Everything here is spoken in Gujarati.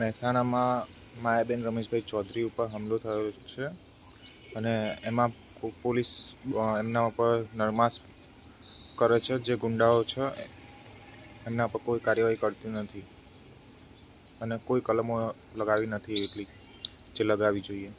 मेहसाना માં માયાબેન રમેશભાઈ ચૌધરી ઉપર હુમલો થયો છે અને એમાં પોલીસ એમના ઉપર નરમાશ કરે છે જે ગુંડાઓ છે એના પર કોઈ કાર્યવાહી કરતી નથી અને કોઈ કલમ લગાવી નથી એટલે જે લગાવી જોઈએ